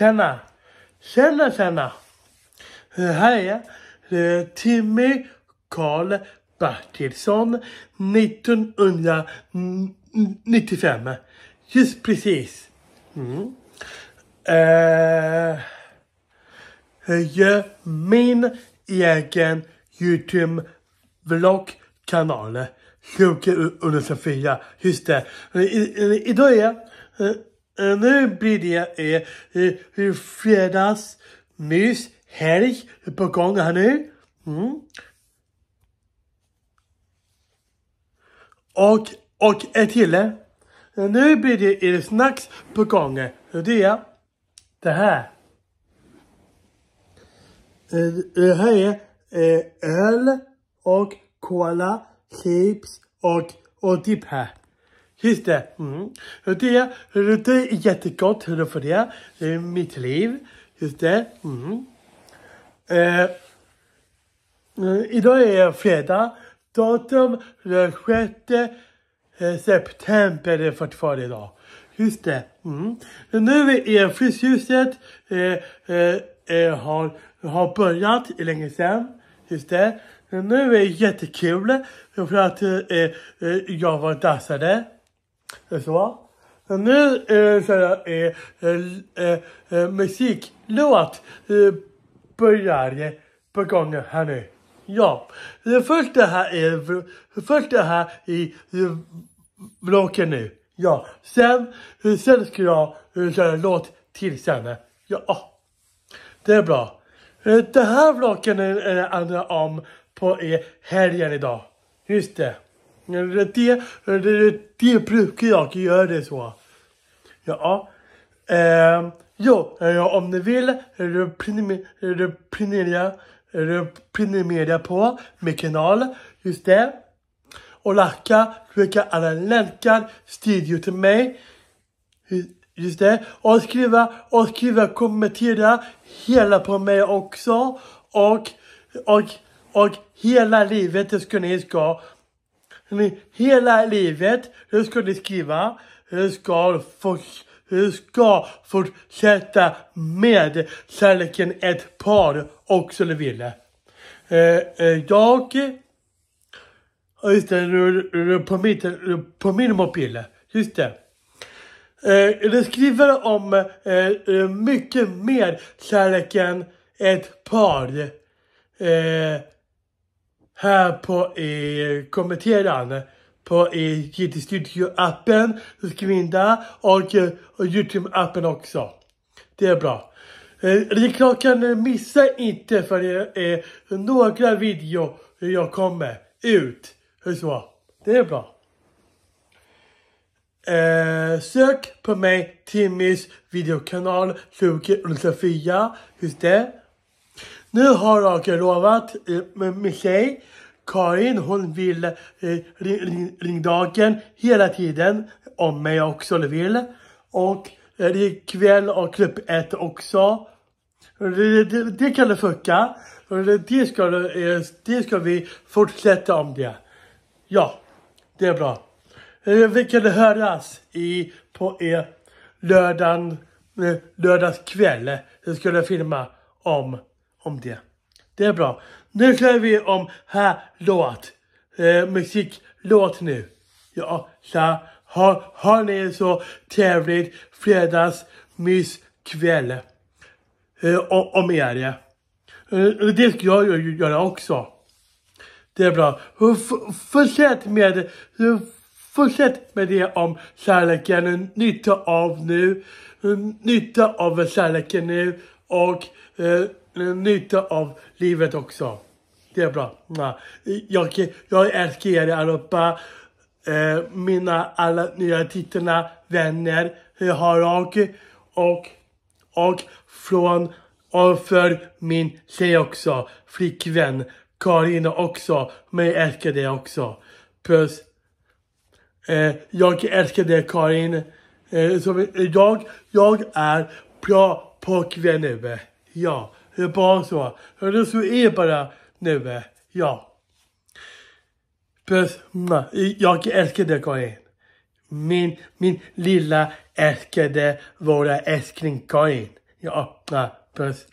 Tjena! Tjena tjena! Det eh, här är eh, Timmy Karl Bertilsson 1995. Just precis. Mm. Uh, eh, jag gör min egen YouTube-vloggkanal 2004. Just det. I, i, idag är jag Eh, nu blir det eh, eh, fredagsmys, helg på gång här nu. Mm. Och, och ett till. Eh. Eh, nu blir det er snacks på gång. Det är det här. Det här är öl och cola, chips och, och dipp här. Just det. Mm. Och det är jättegott. Hurra för det. Det är mitt liv. Just det. Mm. Eh, eh idag är det fredag. Datum den 6 eh, september är fortfarande idag. Just det. Mm. Nu är Friskhuset, eh, eh, eh, har, har börjat länge sedan. Just det. Nu är det jättekul för att eh, jag var dansare. Så. Så nu eh, så här, eh, eh, eh, eh musiklåt börjar på gång här nu. Ja, Först det här är, första här i vloggen nu. Ja, sen, sen ska jag köra en låt till sen. Ja, ah, det är bra. Det här vloggen handlar om på helgen idag. Just det. Det, det, det brukar jag göra så. Ja. Eh, jo, om ni vill prenumerera, på min kanal. Just det. Och lacka, skicka alla länkar, studio till mig. Just det. Och skriva, och skriva, kommentera hela på mig också. Och, och, och hela livet, ska ni ska hela livet. ska ni skriva. Jag ska, for, jag ska fortsätta med kärleken ett par och så vidare. Eh, eh, jag Just det, på, mitt, på min mobil. Just det. Eh, det skriver om mycket mer kärleken ett par här på eh, kommenteraren på eh, GT Studio-appen. Skriv in där och, eh, och YouTube-appen också. Det är bra. Eh, reklamkan missa inte för det eh, är eh, några videor jag kommer ut. Så, det är bra. Eh, sök på mig, Timmys videokanal, Luke och Sofia. Just det. Nu har jag lovat eh, med sig. Karin hon vill eh, ring, ringdagen hela tiden om mig också vill. Och eh, det är kväll och klubb ett också. Det, det, det kan det funka. Det ska, eh, det ska vi fortsätta om det. Ja, det är bra. Eh, vi kan höras i, på er eh, lördagen, lördagskväll. Jag skulle filma om om det. Det är bra. Nu kör vi om här låt. Eh, musiklåt nu. Ja, så ha, ha ni så trevligt fredagsmyskväll. Eh, om er. Eh, det ska jag göra också. Det är bra. fortsätt med eh, Fortsätt med det om kärleken. Nytta av nu. Eh, nytta av kärleken nu. Och eh, njuta av livet också. Det är bra. Jag, jag älskar er allihopa. Eh, mina alla nya tittarna, vänner, jag har jag. Och, och från och för min tjej också, flickvän, Karina också. Men jag älskar dig också. Puss. Eh, jag älskar dig Karin. Eh, jag, jag är bra pojkvän nu. Ja. Det är bara så. Och det så är bara nu, eh, ja. Jag älskar dig, Karin. Min, min lilla älskade våra älskling Karin. Jag öppnar